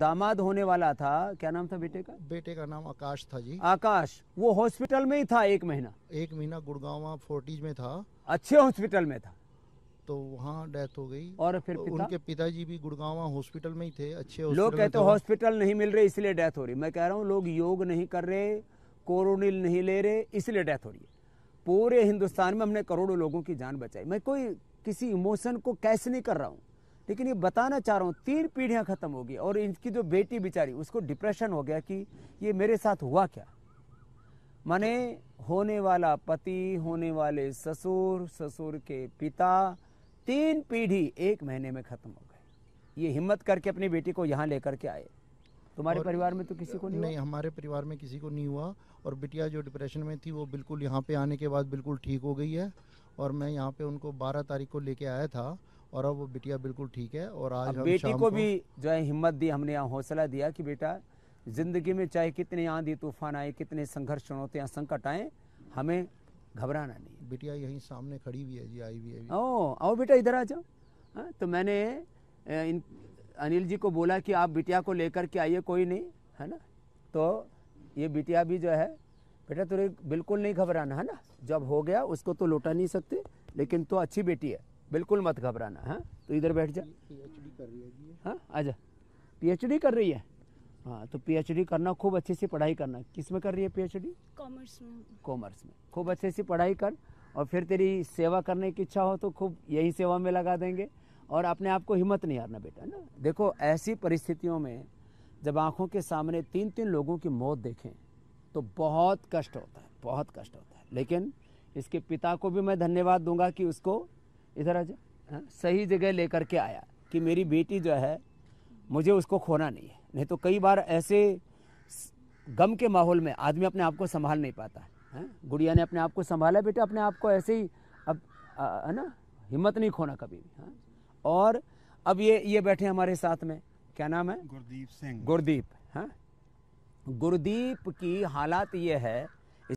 दामाद होने वाला था क्या नाम था बेटे का बेटे का नाम आकाश था जी आकाश वो हॉस्पिटल में ही था एक महीना एक महीना गुड़गांव फोर्टीज में था अच्छे हॉस्पिटल में था तो वहाँ डेथ हो गई और फिर तो पिता? उनके पिताजी भी गुड़गांव हॉस्पिटल में ही थे अच्छे लोग कहते हॉस्पिटल नहीं मिल रहे इसलिए डेथ हो रही मैं कह रहा हूँ लोग योग नहीं कर रहे कोरोनिल नहीं ले रहे इसलिए डेथ हो रही है पूरे हिंदुस्तान में हमने करोड़ों लोगों की जान बचाई मैं कोई किसी इमोशन को कैसे नहीं कर रहा हूँ लेकिन ये बताना चाह रहा हूँ तीन पीढ़ियाँ ख़त्म हो गई और इनकी जो बेटी बिचारी उसको डिप्रेशन हो गया कि ये मेरे साथ हुआ क्या माने होने वाला पति होने वाले ससुर ससुर के पिता तीन पीढ़ी एक महीने में ख़त्म हो गए ये हिम्मत करके अपनी बेटी को यहाँ लेकर के आए तुम्हारे परिवार में तो किसी को नहीं, नहीं हमारे परिवार में किसी को नहीं हुआ और बिटिया जो डिप्रेशन में थी वो बिल्कुल यहाँ पे आने के बाद बिल्कुल ठीक हो गई है और मैं यहाँ पे उनको 12 तारीख को लेके आया था और अब वो बिटिया बिल्कुल ठीक है और आज हम बेटी को, को भी जो है हिम्मत दी हमने यहाँ हौसला दिया कि बेटा ज़िंदगी में चाहे कितने आंधी तूफान आए कितने संघर्ष चुनौतियाँ संकट आए हमें घबराना नहीं बिटिया यहीं सामने खड़ी हुई है जी आई हुई है ओ आओ बेटा इधर आ जाओ हाँ, तो मैंने इन अनिल जी को बोला कि आप बिटिया को लेकर के आइए कोई नहीं है ना तो ये बिटिया भी जो है बेटा तुझे बिल्कुल नहीं घबराना है ना जब हो गया उसको तो लौटा नहीं सकते लेकिन तो अच्छी बेटी है बिल्कुल मत घबराना है हाँ? तो इधर बैठ जा पीएचडी कर रही है हाँ आजा पीएचडी कर रही है हाँ तो पीएचडी करना खूब अच्छे से पढ़ाई करना किस में कर रही है पीएचडी कॉमर्स में कॉमर्स में खूब अच्छे से पढ़ाई कर और फिर तेरी सेवा करने की इच्छा हो तो खूब यही सेवा में लगा देंगे और अपने आप को हिम्मत नहीं हारना बेटा ना देखो ऐसी परिस्थितियों में जब आंखों के सामने तीन तीन लोगों की मौत देखें तो बहुत कष्ट होता है बहुत कष्ट होता है लेकिन इसके पिता को भी मैं धन्यवाद दूंगा कि उसको इधर आ जा हाँ, सही जगह लेकर के आया कि मेरी बेटी जो है मुझे उसको खोना नहीं है नहीं तो कई बार ऐसे गम के माहौल में आदमी अपने आप को संभाल नहीं पाता है हाँ, गुड़िया ने अपने आप को संभाला बेटा अपने आप को ऐसे ही अब है ना हिम्मत नहीं खोना कभी भी हाँ और अब ये ये बैठे हमारे साथ में क्या नाम है गुरदीप सिंह गुरदीप हाँ गुरदीप की हालात ये है